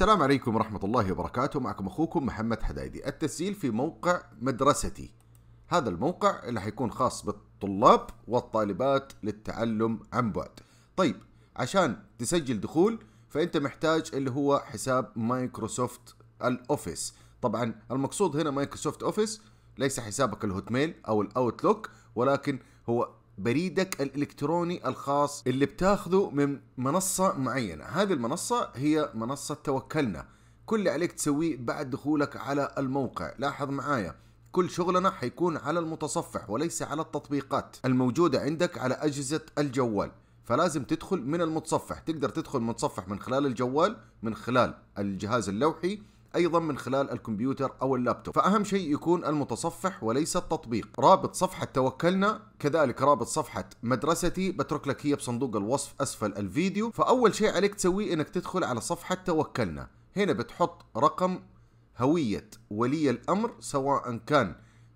السلام عليكم ورحمة الله وبركاته معكم أخوكم محمد حدايدي التسجيل في موقع مدرستي هذا الموقع اللي حيكون خاص بالطلاب والطالبات للتعلم عن بعد طيب عشان تسجل دخول فأنت محتاج اللي هو حساب مايكروسوفت الأوفيس طبعا المقصود هنا مايكروسوفت أوفيس ليس حسابك الهوت ميل أو الأوتلوك ولكن هو بريدك الالكتروني الخاص اللي بتاخذه من منصه معينه هذه المنصه هي منصه توكلنا كل اللي عليك تسويه بعد دخولك على الموقع لاحظ معايا كل شغلنا حيكون على المتصفح وليس على التطبيقات الموجودة عندك على أجهزة الجوال فلازم تدخل من المتصفح تقدر تدخل المتصفح من خلال الجوال من خلال الجهاز اللوحي ايضا من خلال الكمبيوتر او اللابتوب فاهم شيء يكون المتصفح وليس التطبيق رابط صفحه توكلنا كذلك رابط صفحه مدرستي بترك لك هي بصندوق الوصف اسفل الفيديو فاول شيء عليك تسويه انك تدخل على صفحه توكلنا هنا بتحط رقم هويه ولي الامر سواء كان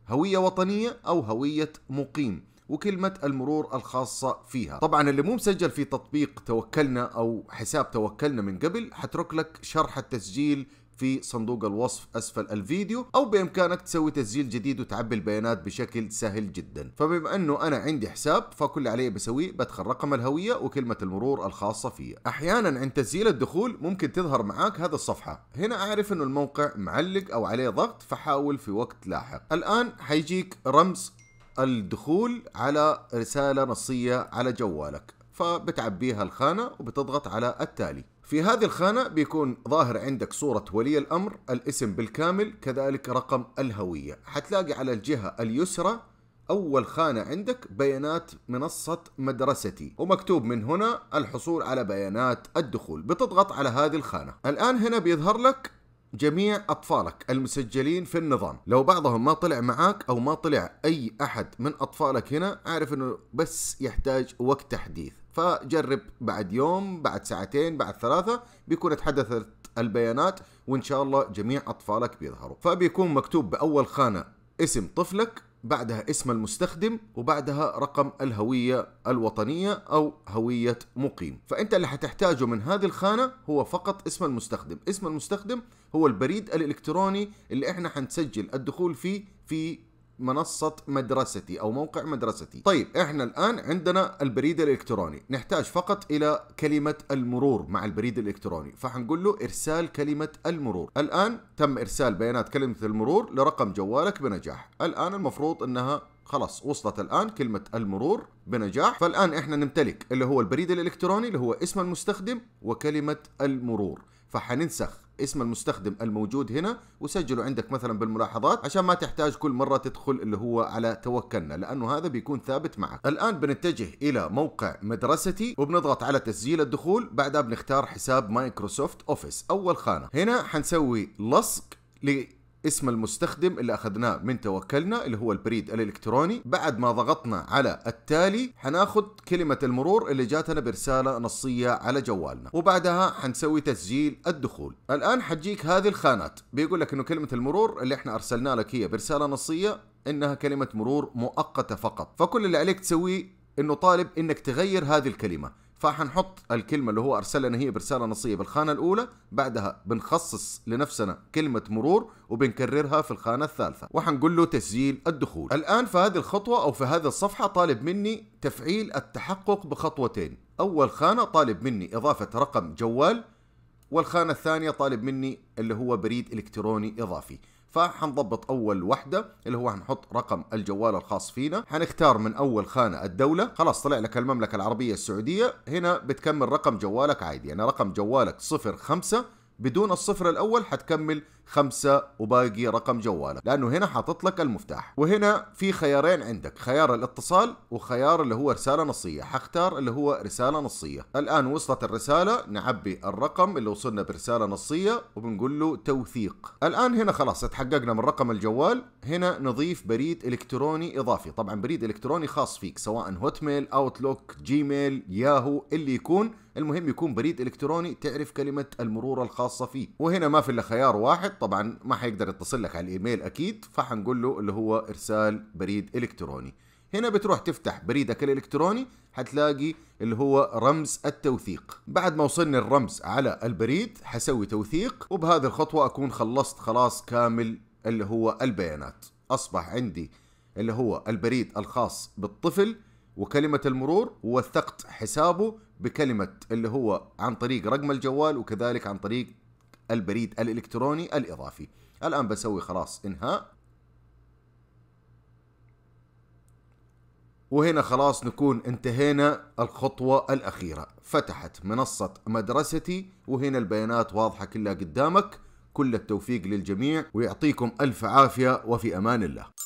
هويه وطنيه او هويه مقيم وكلمة المرور الخاصة فيها طبعا اللي مو مسجل في تطبيق توكلنا أو حساب توكلنا من قبل حترك لك شرح التسجيل في صندوق الوصف اسفل الفيديو او بامكانك تسوي تسجيل جديد وتعبي البيانات بشكل سهل جدا فبما انه انا عندي حساب فكل اللي علي بسويه بدخل رقم الهويه وكلمه المرور الخاصه فيه احيانا عند تسجيل الدخول ممكن تظهر معاك هذا الصفحه هنا اعرف انه الموقع معلق او عليه ضغط فحاول في وقت لاحق الان حيجيك رمز الدخول على رساله نصيه على جوالك فبتعبيها الخانه وبتضغط على التالي في هذه الخانة بيكون ظاهر عندك صورة ولي الأمر الاسم بالكامل كذلك رقم الهوية حتلاقي على الجهة اليسرى أول خانة عندك بيانات منصة مدرستي ومكتوب من هنا الحصول على بيانات الدخول بتضغط على هذه الخانة الآن هنا بيظهر لك جميع أطفالك المسجلين في النظام لو بعضهم ما طلع معاك أو ما طلع أي أحد من أطفالك هنا أعرف أنه بس يحتاج وقت تحديث فجرب بعد يوم بعد ساعتين بعد ثلاثة بيكون تحدثت البيانات وإن شاء الله جميع أطفالك بيظهروا فبيكون مكتوب بأول خانة اسم طفلك بعدها اسم المستخدم وبعدها رقم الهوية الوطنية أو هوية مقيم فأنت اللي حتحتاجه من هذه الخانة هو فقط اسم المستخدم اسم المستخدم هو البريد الإلكتروني اللي إحنا حنسجل الدخول فيه في منصة مدرستي أو موقع مدرستي طيب إحنا الآن عندنا البريد الإلكتروني نحتاج فقط إلى كلمة المرور مع البريد الإلكتروني فحنقول له إرسال كلمة المرور الآن تم إرسال بيانات كلمة المرور لرقم جوالك بنجاح الآن المفروض أنها خلاص وصلت الان كلمه المرور بنجاح فالان احنا نمتلك اللي هو البريد الالكتروني اللي هو اسم المستخدم وكلمه المرور فحننسخ اسم المستخدم الموجود هنا وسجله عندك مثلا بالملاحظات عشان ما تحتاج كل مره تدخل اللي هو على توكلنا لانه هذا بيكون ثابت معك الان بنتجه الى موقع مدرستي وبنضغط على تسجيل الدخول بعدها بنختار حساب مايكروسوفت اوفيس اول خانه هنا حنسوي لصق اسم المستخدم اللي اخذناه من توكلنا اللي هو البريد الالكتروني بعد ما ضغطنا على التالي حناخذ كلمه المرور اللي جاتنا برساله نصيه على جوالنا وبعدها حنسوي تسجيل الدخول الان حتجيك هذه الخانات بيقول لك انه كلمه المرور اللي احنا ارسلنا لك هي برساله نصيه انها كلمه مرور مؤقته فقط فكل اللي عليك تسويه انه طالب انك تغير هذه الكلمه فحنحط الكلمة اللي هو أرسل لنا هي برسالة نصية بالخانة الأولى بعدها بنخصص لنفسنا كلمة مرور وبنكررها في الخانة الثالثة وحنقول له تسجيل الدخول الآن في هذه الخطوة أو في هذه الصفحة طالب مني تفعيل التحقق بخطوتين أول خانة طالب مني إضافة رقم جوال والخانة الثانية طالب مني اللي هو بريد إلكتروني إضافي فحنضبط اول وحده اللي هو هنحط رقم الجوال الخاص فينا حنختار من اول خانه الدوله خلاص طلع لك المملكه العربيه السعوديه هنا بتكمل رقم جوالك عادي يعني رقم جوالك 05 بدون الصفر الاول حتكمل خمسة وباقي رقم جوالك لانه هنا حاطط لك المفتاح وهنا في خيارين عندك خيار الاتصال وخيار اللي هو رسالة نصية حختار اللي هو رسالة نصية الان وصلت الرسالة نعبي الرقم اللي وصلنا برسالة نصية وبنقول له توثيق الان هنا خلاص اتحققنا من رقم الجوال هنا نضيف بريد الكتروني اضافي طبعا بريد الكتروني خاص فيك سواء هوت ميل اوتلوك جيميل ياهو اللي يكون المهم يكون بريد الكتروني تعرف كلمه المرور الخاصه فيه وهنا ما في الا خيار واحد طبعا ما حيقدر يتصل لك على الايميل اكيد فحنقول له اللي هو ارسال بريد الكتروني هنا بتروح تفتح بريدك الالكتروني حتلاقي اللي هو رمز التوثيق بعد ما وصلني الرمز على البريد حسوي توثيق وبهذه الخطوة أكون خلصت خلاص كامل اللي هو البيانات أصبح عندي اللي هو البريد الخاص بالطفل وكلمة المرور ووثقت حسابه بكلمة اللي هو عن طريق رقم الجوال وكذلك عن طريق البريد الإلكتروني الإضافي الآن بسوي خلاص إنهاء وهنا خلاص نكون انتهينا الخطوة الأخيرة فتحت منصة مدرستي وهنا البيانات واضحة كلها قدامك كل التوفيق للجميع ويعطيكم ألف عافية وفي أمان الله